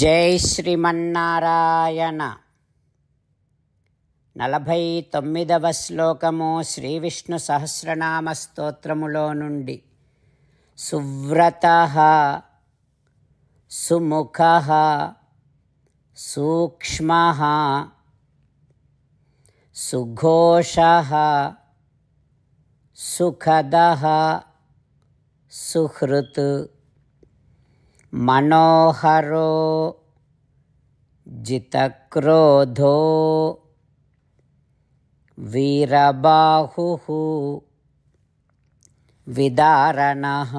జై శ్రీమన్నారాయణ నలభై తొమ్మిదవ శ్లోకము విష్ణు సహస్రనామ స్తోత్రములో నుండి సువ్రత సుముఖ సూక్ష్మ సుఘోష సుఖద సుహృత్ मनोहरो जितक्रोधो वीरबाहुः विदारनः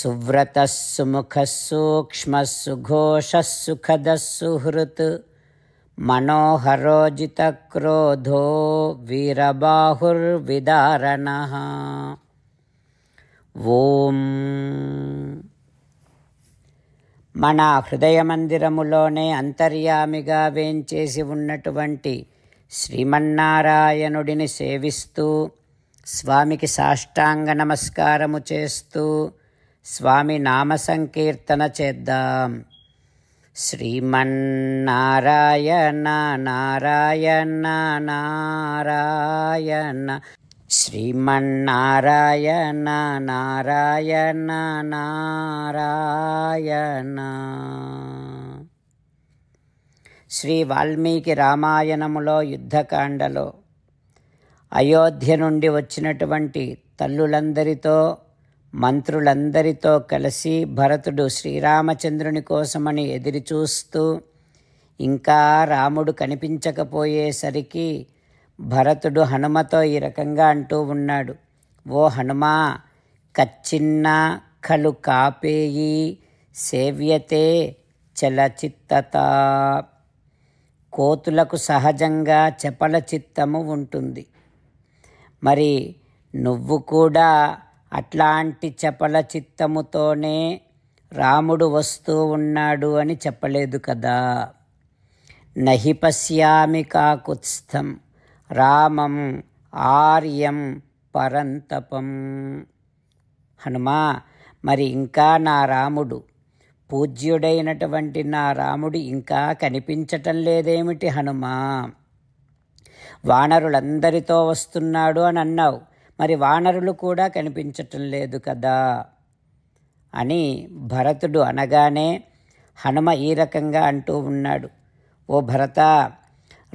सुव्रतस्सु मुखस्सूक्ष्मस्सुघोषस्सुखदस् सुहृत् मनोहरो जितक्रोधो वीरबाहुर्विदारणः ఓం మన హృదయ మందిరములోనే అంతర్యామిగా వేంచేసి ఉన్నటువంటి శ్రీమన్నారాయణుడిని సేవిస్తూ స్వామికి సాష్టాంగ నమస్కారము చేస్తూ స్వామి నామ సంకీర్తన చేద్దాం శ్రీమన్నారాయణ నారాయణ నారాయణ శ్రీమన్నారాయణ నారాయణ నారాయణ శ్రీ వాల్మీకి రామాయణములో యుద్ధకాండలో అయోధ్య నుండి వచ్చినటువంటి తల్లులందరితో మంత్రులందరితో కలిసి భరతుడు శ్రీరామచంద్రుని కోసమని ఎదురుచూస్తూ ఇంకా రాముడు కనిపించకపోయేసరికి భరతుడు హనుమతో ఈ రకంగా అంటూ ఉన్నాడు ఓ హనుమా కచ్చిన్న కలు కాపేయి సేవ్యతే చలచిత్తత కోతులకు సహజంగా చపల చిత్తము ఉంటుంది మరి నువ్వు కూడా అట్లాంటి చపల చిత్తముతోనే రాముడు వస్తూ ఉన్నాడు అని చెప్పలేదు కదా నహి పశ్యామి కాకుత్స్థం రామం ఆర్యం పరంతపం హనుమా మరి ఇంకా నా రాముడు పూజ్యుడైనటువంటి నా రాముడు ఇంకా కనిపించటం లేదేమిటి హనుమా వానరులందరితో వస్తున్నాడు అని అన్నావు మరి వానరులు కూడా కనిపించటం లేదు కదా అని భరతుడు అనగానే హనుమ ఈ రకంగా అంటూ ఉన్నాడు ఓ భరత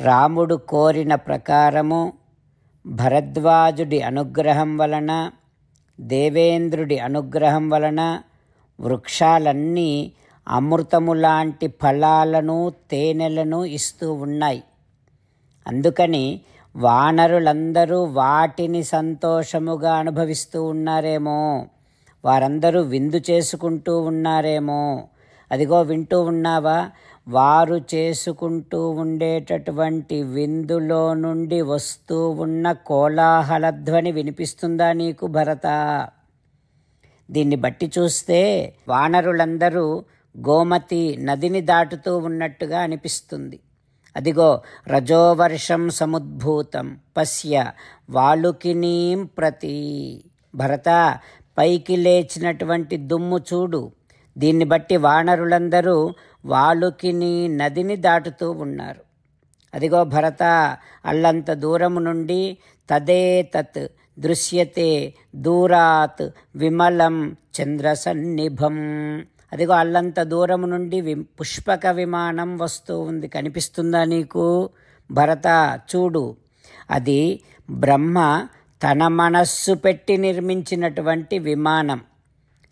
రాముడు కోరిన ప్రకారము భరద్వాజుడి అనుగ్రహం వలన దేవేంద్రుడి అనుగ్రహం వలన వృక్షాలన్నీ అమృతము లాంటి ఫలాలను తేనెలను ఇస్తూ ఉన్నాయి అందుకని వానరులందరూ వాటిని సంతోషముగా అనుభవిస్తూ ఉన్నారేమో వారందరూ విందు చేసుకుంటూ ఉన్నారేమో అదిగో వింటూ ఉన్నావా వారు చేసుకుంటూ ఉండేటటువంటి విందులో నుండి వస్తూ ఉన్న కోలాహలధ్వని వినిపిస్తుందా నీకు భరత దీన్ని బట్టి చూస్తే వానరులందరూ గోమతి నదిని దాటుతూ ఉన్నట్టుగా అనిపిస్తుంది అదిగో రజోవర్షం సముద్భూతం పశ్య వాలుకినీం ప్రతి భరత పైకి లేచినటువంటి దుమ్ము చూడు దీన్ని బట్టి వానరులందరూ వాలుకిని నదిని దాటుతూ ఉన్నారు అదిగో భరత అల్లంత దూరము నుండి తదే తత్ దృశ్యతే దూరాత్ విమలం చంద్రసన్నిభం అదిగో అల్లంత దూరము నుండి వి పుష్పక విమానం వస్తూ ఉంది కనిపిస్తుందా నీకు భరత చూడు అది బ్రహ్మ తన మనస్సు పెట్టి నిర్మించినటువంటి విమానం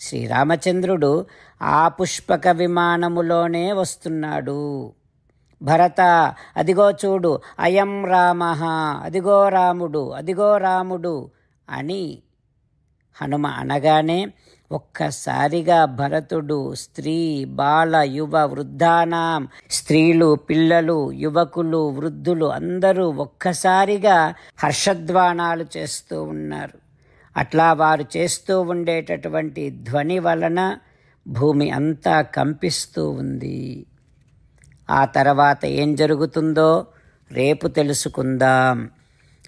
శ్రీరామచంద్రుడు ఆ పుష్పక విమానములోనే వస్తున్నాడు భరత అదిగో చూడు అయం రామ అదిగో రాముడు అదిగో రాముడు అని హనుమ అనగానే ఒక్కసారిగా భరతుడు స్త్రీ బాల యువ వృద్ధానాం స్త్రీలు పిల్లలు యువకులు వృద్ధులు అందరూ ఒక్కసారిగా హర్షద్వానాలు చేస్తూ ఉన్నారు అట్లా వారు చేస్తూ ఉండేటటువంటి ధ్వని వలన భూమి అంతా కంపిస్తూ ఉంది ఆ తర్వాత ఏం జరుగుతుందో రేపు తెలుసుకుందాం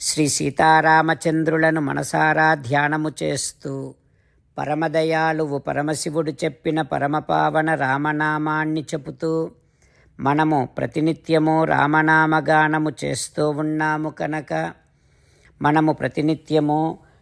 శ్రీ సీతారామచంద్రులను మనసారా ధ్యానము చేస్తూ పరమదయాలువు పరమశివుడు చెప్పిన పరమపావన రామనామాన్ని చెబుతూ మనము ప్రతినిత్యము రామనామగానము చేస్తూ ఉన్నాము కనుక మనము ప్రతినిత్యము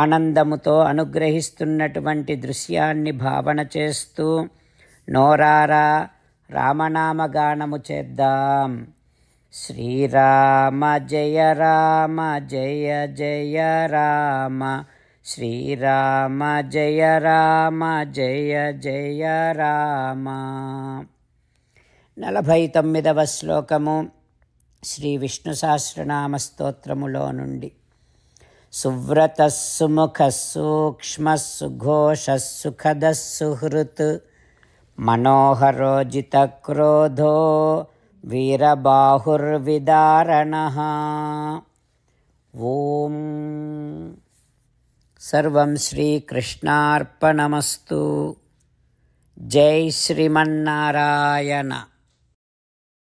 ఆనందముతో అనుగ్రహిస్తున్నటువంటి దృశ్యాన్ని భావన చేస్తూ నోరారా రామనామగానము చేద్దాం శ్రీరామ జయ రామ జయ జయ రామ శ్రీరామ జయ రామ జయ జయ రామ నలభై తొమ్మిదవ శ్లోకము శ్రీ విష్ణు సహస్రనామ స్తోత్రములో నుండి सुव्रतस्सुमुखस्सूक्ष्मस् मनोहरोजितक्रोधो वीरबाहुर्विदारणः ॐ सर्वं श्रीकृष्णार्पणमस्तु जय श्रीमन्नारायण